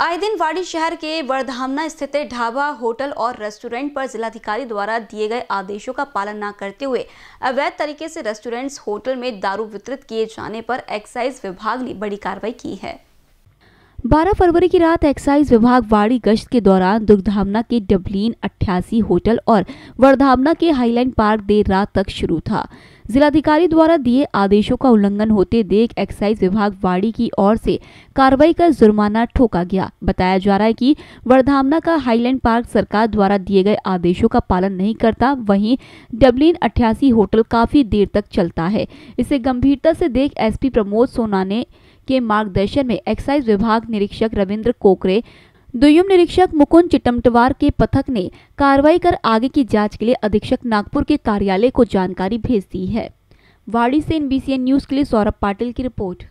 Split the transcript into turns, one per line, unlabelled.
आए दिन वाड़ी शहर के वर्धामना स्थित ढाबा होटल और रेस्टोरेंट पर जिलाधिकारी द्वारा दिए गए आदेशों का पालन न करते हुए अवैध तरीके से रेस्टोरेंट्स होटल में दारू वितरित किए जाने पर एक्साइज विभाग ने बड़ी कार्रवाई की है 12 फरवरी की रात एक्साइज विभाग वाड़ी गश्त के दौरान दुर्गधामना के डबलिन 88 होटल और वर्धामना के हाईलैंड पार्क देर रात तक शुरू था जिलाधिकारी द्वारा दिए आदेशों का उल्लंघन होते देख एक्साइज विभाग वाड़ी की ओर से कार्रवाई का जुर्माना ठोका गया बताया जा रहा है कि वर्धामना का हाईलैंड पार्क सरकार द्वारा दिए गए आदेशों का पालन नहीं करता वहीं डब्लिन अठासी होटल काफी देर तक चलता है इसे गंभीरता से देख एसपी प्रमोद सोना ने के मार्गदर्शन में एक्साइज विभाग निरीक्षक रविन्द्र कोकरे दुयम निरीक्षक मुकुंद चिटमटवार के पथक ने कार्रवाई कर आगे की जांच के लिए अधीक्षक नागपुर के कार्यालय को जानकारी भेज दी है वाड़ी से एनबीसीएन न्यूज के लिए सौरभ पाटिल की रिपोर्ट